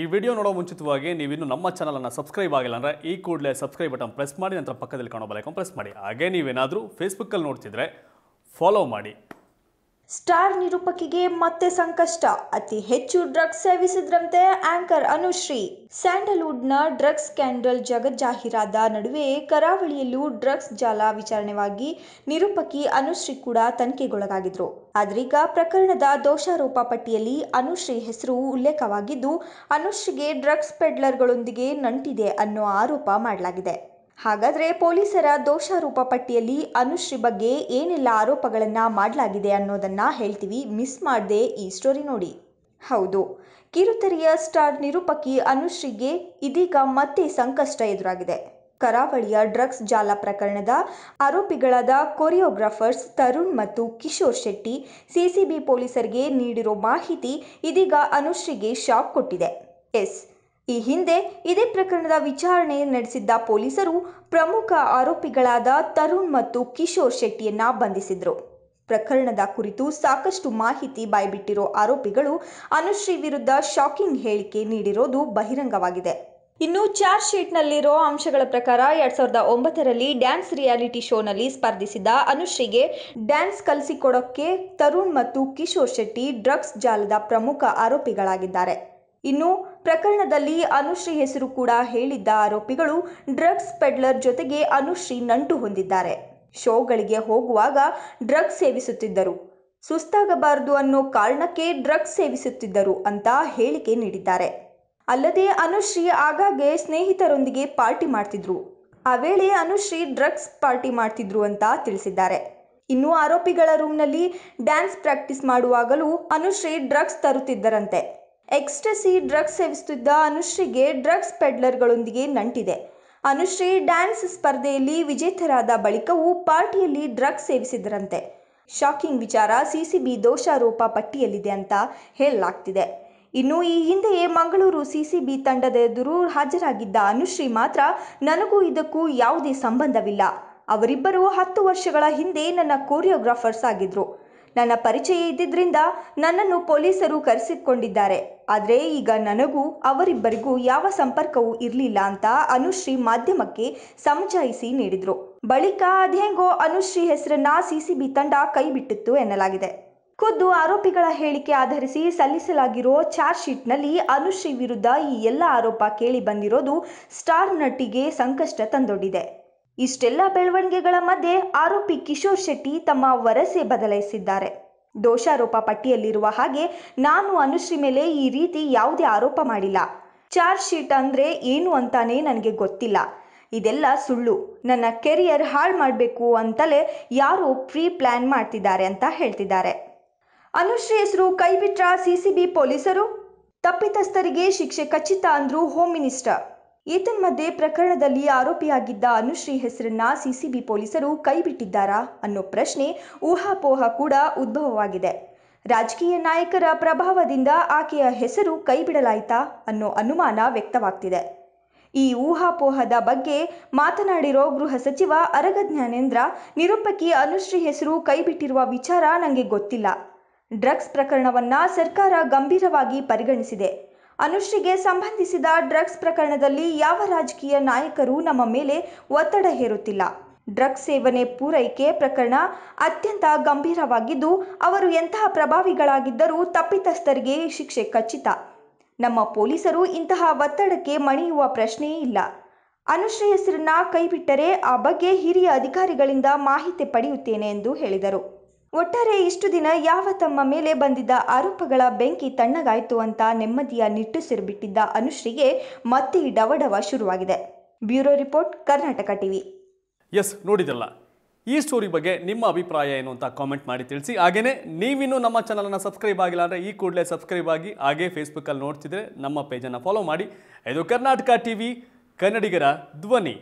ಈ ವಿಡಿಯೋ ನೋಡೋ ಮುಂಚಿತವಾಗಿ ನೀವು ಇನ್ನು ನಮ್ಮ ಚಾನಲನ್ನು ಸಬ್ಸ್ಕ್ರೈಬ್ ಆಗಿಲ್ಲ ಅಂದರೆ ಈ ಕೂಡಲೇ ಸಬ್ಸ್ಕ್ರೈಬ್ ಬಟನ್ ಪ್ರೆಸ್ ಮಾಡಿ ನಂತರ ಪಕ್ಕದಲ್ಲಿ ಕಾಣೋ ಬಲೈಕನ್ ಪ್ರೆಸ್ ಮಾಡಿ ಹಾಗೆ ನೀವೇನಾದರೂ ಫೇಸ್ಬುಕ್ಕಲ್ಲಿ ನೋಡ್ತಿದ್ರೆ ಫಾಲೋ ಮಾಡಿ ಸ್ಟಾರ್ ನಿರೂಪಕಿಗೆ ಮತ್ತೆ ಸಂಕಷ್ಟ ಅತಿ ಹೆಚ್ಚು ಡ್ರಗ್ಸ್ ಸೇವಿಸಿದ್ರಂತೆ ಆಂಕರ್ ಅನುಶ್ರೀ ಸ್ಯಾಂಡಲ್ವುಡ್ನ ಡ್ರಗ್ಸ್ ಸ್ಕ್ಯಾಂಡಲ್ ಜಗಜ್ಜಾಹೀರಾದ ನಡುವೆ ಕರಾವಳಿಯಲ್ಲೂ ಡ್ರಗ್ಸ್ ಜಾಲ ವಿಚಾರಣೆವಾಗಿ ನಿರೂಪಕಿ ಅನುಶ್ರೀ ಕೂಡ ತನಿಖೆಗೊಳಗಾಗಿದ್ರು ಆದ್ರೀಗ ಪ್ರಕರಣದ ದೋಷಾರೋಪ ಪಟ್ಟಿಯಲ್ಲಿ ಅನುಶ್ರೀ ಹೆಸರು ಉಲ್ಲೇಖವಾಗಿದ್ದು ಅನುಶ್ರೀಗೆ ಡ್ರಗ್ಸ್ ಪೆಡ್ಲರ್ಗಳೊಂದಿಗೆ ನಂಟಿದೆ ಅನ್ನೋ ಆರೋಪ ಮಾಡಲಾಗಿದೆ ಹಾಗಾದರೆ ಪೊಲೀಸರ ದೋಷಾರೋಪ ಪಟ್ಟಿಯಲ್ಲಿ ಅನುಶ್ರೀ ಬಗ್ಗೆ ಏನೆಲ್ಲ ಆರೋಪಗಳನ್ನು ಮಾಡಲಾಗಿದೆ ಅನ್ನೋದನ್ನು ಹೇಳ್ತೀವಿ ಮಿಸ್ ಮಾಡದೆ ಈ ಸ್ಟೋರಿ ನೋಡಿ ಹೌದು ಕಿರುತೆರೆಯ ಸ್ಟಾರ್ ನಿರೂಪಕಿ ಅನುಶ್ರೀಗೆ ಇದೀಗ ಮತ್ತೆ ಸಂಕಷ್ಟ ಎದುರಾಗಿದೆ ಕರಾವಳಿಯ ಡ್ರಗ್ಸ್ ಜಾಲ ಪ್ರಕರಣದ ಆರೋಪಿಗಳಾದ ಕೊರಿಯೋಗ್ರಾಫರ್ಸ್ ತರುಣ್ ಮತ್ತು ಕಿಶೋರ್ ಶೆಟ್ಟಿ ಸಿಸಿಬಿ ಪೊಲೀಸರಿಗೆ ನೀಡಿರೋ ಮಾಹಿತಿ ಇದೀಗ ಅನುಶ್ರೀಗೆ ಶಾಕ್ ಕೊಟ್ಟಿದೆ ಎಸ್ ಈ ಹಿಂದೆ ಇದೇ ಪ್ರಕರಣದ ವಿಚಾರಣೆ ನಡೆಸಿದ್ದ ಪೊಲೀಸರು ಪ್ರಮುಖ ಆರೋಪಿಗಳಾದ ತರುಣ್ ಮತ್ತು ಕಿಶೋರ್ ಶೆಟ್ಟಿಯನ್ನ ಬಂಧಿಸಿದ್ರು ಪ್ರಕರಣದ ಕುರಿತು ಸಾಕಷ್ಟು ಮಾಹಿತಿ ಬಾಯ್ಬಿಟ್ಟಿರೋ ಆರೋಪಿಗಳು ಅನುಶ್ರೀ ವಿರುದ್ಧ ಶಾಕಿಂಗ್ ಹೇಳಿಕೆ ನೀಡಿರೋದು ಬಹಿರಂಗವಾಗಿದೆ ಇನ್ನು ಚಾರ್ಜ್ ಶೀಟ್ನಲ್ಲಿರೋ ಅಂಶಗಳ ಪ್ರಕಾರ ಎರಡ್ ಸಾವಿರದ ಒಂಬತ್ತರಲ್ಲಿ ಡ್ಯಾನ್ಸ್ ರಿಯಾಲಿಟಿ ಶೋನಲ್ಲಿ ಸ್ಪರ್ಧಿಸಿದ ಅನುಶ್ರೀಗೆ ಡ್ಯಾನ್ಸ್ ಕಲಿಸಿಕೊಡೋಕ್ಕೆ ತರುಣ್ ಮತ್ತು ಕಿಶೋರ್ ಶೆಟ್ಟಿ ಡ್ರಗ್ಸ್ ಜಾಲದ ಪ್ರಮುಖ ಆರೋಪಿಗಳಾಗಿದ್ದಾರೆ ಇನ್ನು ಪ್ರಕರಣದಲ್ಲಿ ಅನುಶ್ರೀ ಹೆಸರು ಕೂಡ ಹೇಳಿದ್ದ ಆರೋಪಿಗಳು ಡ್ರಗ್ಸ್ ಪೆಡ್ಲರ್ ಜೊತೆಗೆ ಅನುಶ್ರೀ ನಂಟು ಹೊಂದಿದ್ದಾರೆ ಶೋಗಳಿಗೆ ಹೋಗುವಾಗ ಡ್ರಗ್ಸ್ ಸೇವಿಸುತ್ತಿದ್ದರು ಸುಸ್ತಾಗಬಾರದು ಅನ್ನೋ ಕಾರಣಕ್ಕೆ ಡ್ರಗ್ಸ್ ಸೇವಿಸುತ್ತಿದ್ದರು ಅಂತ ಹೇಳಿಕೆ ನೀಡಿದ್ದಾರೆ ಅಲ್ಲದೆ ಅನುಶ್ರೀ ಆಗಾಗ್ಗೆ ಸ್ನೇಹಿತರೊಂದಿಗೆ ಪಾರ್ಟಿ ಮಾಡ್ತಿದ್ರು ಆ ವೇಳೆ ಅನುಶ್ರೀ ಡ್ರಗ್ಸ್ ಪಾರ್ಟಿ ಮಾಡ್ತಿದ್ರು ಅಂತ ತಿಳಿಸಿದ್ದಾರೆ ಇನ್ನು ಆರೋಪಿಗಳ ರೂಮ್ನಲ್ಲಿ ಡ್ಯಾನ್ಸ್ ಪ್ರಾಕ್ಟೀಸ್ ಮಾಡುವಾಗಲೂ ಅನುಶ್ರೀ ಡ್ರಗ್ಸ್ ತರುತ್ತಿದ್ದರಂತೆ ಎಕ್ಸ್ಟಸಿ ಡ್ರಗ್ಸ್ ಸೇವಿಸುತ್ತಿದ್ದ ಅನುಶ್ರೀಗೆ ಡ್ರಗ್ಸ್ ಪೆಡ್ಲರ್ಗಳೊಂದಿಗೆ ನಂಟಿದೆ ಅನುಶ್ರೀ ಡ್ಯಾನ್ಸ್ ಸ್ಪರ್ಧೆಯಲ್ಲಿ ವಿಜೇತರಾದ ಬಳಿಕವೂ ಪಾರ್ಟಿಯಲ್ಲಿ ಡ್ರಗ್ಸ್ ಸೇವಿಸಿದರಂತೆ ಶಾಕಿಂಗ್ ವಿಚಾರ ಸಿಸಿಬಿ ದೋಷಾರೋಪ ಪಟ್ಟಿಯಲ್ಲಿದೆ ಅಂತ ಹೇಳಲಾಗ್ತಿದೆ ಇನ್ನು ಈ ಹಿಂದೆಯೇ ಮಂಗಳೂರು ಸಿಸಿಬಿ ತಂಡದ ಎದುರು ಹಾಜರಾಗಿದ್ದ ಅನುಶ್ರೀ ಮಾತ್ರ ನನಗೂ ಇದಕ್ಕೂ ಯಾವುದೇ ಸಂಬಂಧವಿಲ್ಲ ಅವರಿಬ್ಬರು ಹತ್ತು ವರ್ಷಗಳ ಹಿಂದೆ ನನ್ನ ಕೊರಿಯೋಗ್ರಾಫರ್ಸ್ ಆಗಿದ್ರು ನನ್ನ ಪರಿಚಯ ಇದ್ದಿದ್ದರಿಂದ ನನ್ನನ್ನು ಪೊಲೀಸರು ಕರೆಸಿಕೊಂಡಿದ್ದಾರೆ ಆದರೆ ಈಗ ನನಗೂ ಅವರಿಬ್ಬರಿಗೂ ಯಾವ ಸಂಪರ್ಕವೂ ಇರಲಿಲ್ಲ ಅಂತ ಅನುಶ್ರೀ ಮಾಧ್ಯಮಕ್ಕೆ ಸಮಜಾಯಿಸಿ ನೀಡಿದರು ಬಳಿಕ ಅದೇಂಗೋ ಅನುಶ್ರೀ ಹೆಸರನ್ನ ಸಿಸಿಬಿ ತಂಡ ಕೈಬಿಟ್ಟಿತ್ತು ಎನ್ನಲಾಗಿದೆ ಖುದ್ದು ಆರೋಪಿಗಳ ಹೇಳಿಕೆ ಆಧರಿಸಿ ಸಲ್ಲಿಸಲಾಗಿರೋ ಚಾರ್ಜ್ ಶೀಟ್ನಲ್ಲಿ ಅನುಶ್ರೀ ವಿರುದ್ಧ ಈ ಎಲ್ಲ ಆರೋಪ ಕೇಳಿ ಬಂದಿರೋದು ಸ್ಟಾರ್ ನಟಿಗೆ ಸಂಕಷ್ಟ ತಂದೊಡ್ಡಿದೆ ಇಷ್ಟೆಲ್ಲ ಬೆಳವಣಿಗೆಗಳ ಮಧ್ಯೆ ಆರೋಪಿ ಕಿಶೋರ್ ಶೆಟ್ಟಿ ತಮ್ಮ ವರಸೆ ಬದಲಾಯಿಸಿದ್ದಾರೆ ದೋಷಾರೋಪ ಪಟ್ಟಿಯಲ್ಲಿರುವ ಹಾಗೆ ನಾನು ಅನುಶ್ರೀ ಮೇಲೆ ಈ ರೀತಿ ಯಾವುದೇ ಆರೋಪ ಮಾಡಿಲ್ಲ ಚಾರ್ಜ್ ಶೀಟ್ ಅಂದರೆ ಏನು ಅಂತಾನೆ ನನಗೆ ಗೊತ್ತಿಲ್ಲ ಇದೆಲ್ಲ ಸುಳ್ಳು ನನ್ನ ಕೆರಿಯರ್ ಹಾಳು ಮಾಡಬೇಕು ಅಂತಲೇ ಯಾರು ಪ್ರೀ ಪ್ಲಾನ್ ಮಾಡ್ತಿದ್ದಾರೆ ಅಂತ ಹೇಳ್ತಿದ್ದಾರೆ ಅನುಶ್ರೀ ಹೆಸರು ಕೈಬಿಟ್ರ ಸಿಸಿಬಿ ಪೊಲೀಸರು ತಪ್ಪಿತಸ್ಥರಿಗೆ ಶಿಕ್ಷೆ ಖಚಿತ ಅಂದ್ರು ಹೋಮ್ ಮಿನಿಸ್ಟರ್ ಏತನ್ಮಧ್ಯೆ ಪ್ರಕರಣದಲ್ಲಿ ಆರೋಪಿಯಾಗಿದ್ದ ಅನುಶ್ರೀ ಹೆಸರನ್ನ ಸಿಸಿಬಿ ಪೊಲೀಸರು ಕೈಬಿಟ್ಟಿದ್ದಾರಾ ಅನ್ನೋ ಪ್ರಶ್ನೆ ಊಹಾಪೋಹ ಕೂಡ ಉದ್ಭವವಾಗಿದೆ ರಾಜಕೀಯ ನಾಯಕರ ಪ್ರಭಾವದಿಂದ ಆಕೆಯ ಹೆಸರು ಕೈಬಿಡಲಾಯಿತಾ ಅನ್ನೋ ಅನುಮಾನ ವ್ಯಕ್ತವಾಗ್ತಿದೆ ಈ ಊಹಾಪೋಹದ ಬಗ್ಗೆ ಮಾತನಾಡಿರೋ ಗೃಹ ಸಚಿವ ಅರಗ ಜ್ಞಾನೇಂದ್ರ ನಿರೂಪಕಿ ಅನುಶ್ರೀ ಹೆಸರು ಕೈಬಿಟ್ಟಿರುವ ವಿಚಾರ ನನಗೆ ಗೊತ್ತಿಲ್ಲ ಡ್ರಗ್ಸ್ ಪ್ರಕರಣವನ್ನ ಸರ್ಕಾರ ಗಂಭೀರವಾಗಿ ಪರಿಗಣಿಸಿದೆ ಅನುಶ್ರೀಗೆ ಸಂಬಂಧಿಸಿದ ಡ್ರಗ್ಸ್ ಪ್ರಕರಣದಲ್ಲಿ ಯಾವ ರಾಜಕೀಯ ನಾಯಕರು ನಮ್ಮ ಮೇಲೆ ಒತ್ತಡ ಹೇರುತ್ತಿಲ್ಲ ಡ್ರಗ್ಸ್ ಸೇವನೆ ಪೂರೈಕೆ ಪ್ರಕರಣ ಅತ್ಯಂತ ಗಂಭೀರವಾಗಿದ್ದು ಅವರು ಎಂತಹ ಪ್ರಭಾವಿಗಳಾಗಿದ್ದರೂ ತಪ್ಪಿತಸ್ಥರಿಗೆ ಶಿಕ್ಷೆ ಖಚಿತ ನಮ್ಮ ಪೊಲೀಸರು ಇಂತಹ ಒತ್ತಡಕ್ಕೆ ಮಣಿಯುವ ಪ್ರಶ್ನೆಯೇ ಇಲ್ಲ ಅನುಶ್ರೀ ಹೆಸರನ್ನ ಕೈಬಿಟ್ಟರೆ ಆ ಬಗ್ಗೆ ಹಿರಿಯ ಅಧಿಕಾರಿಗಳಿಂದ ಮಾಹಿತಿ ಪಡೆಯುತ್ತೇನೆ ಎಂದು ಹೇಳಿದರು ಒಟ್ಟಾರೆ ಇಷ್ಟು ದಿನ ಯಾವ ತಮ್ಮ ಮೇಲೆ ಬಂದಿದ್ದ ಆರೋಪಗಳ ಬೆಂಕಿ ತಣ್ಣಗಾಯಿತು ಅಂತ ನೆಮ್ಮದಿಯ ನಿಟ್ಟುಸಿರುಬಿಟ್ಟಿದ್ದ ಅನುಶ್ರೀಗೆ ಮತ್ತೆ ಡವಡವ ಶುರುವಾಗಿದೆ ಬ್ಯೂರೋ ರಿಪೋರ್ಟ್ ಕರ್ನಾಟಕ ಟಿವಿ ಎಸ್ ನೋಡಿದಲ್ಲ ಈ ಸ್ಟೋರಿ ಬಗ್ಗೆ ನಿಮ್ಮ ಅಭಿಪ್ರಾಯ ಏನು ಅಂತ ಕಾಮೆಂಟ್ ಮಾಡಿ ತಿಳಿಸಿ ಹಾಗೆಯೇ ನೀವಿನ್ನು ನಮ್ಮ ಚಾನಲನ್ನು ಸಬ್ಸ್ಕ್ರೈಬ್ ಆಗಿಲ್ಲ ಅಂದರೆ ಈ ಕೂಡಲೇ ಸಬ್ಸ್ಕ್ರೈಬ್ ಆಗಿ ಹಾಗೆ ಫೇಸ್ಬುಕ್ಕಲ್ಲಿ ನೋಡ್ತಿದ್ರೆ ನಮ್ಮ ಪೇಜನ್ನು ಫಾಲೋ ಮಾಡಿ ಇದು ಕರ್ನಾಟಕ ಟಿವಿ ಕನ್ನಡಿಗರ ಧ್ವನಿ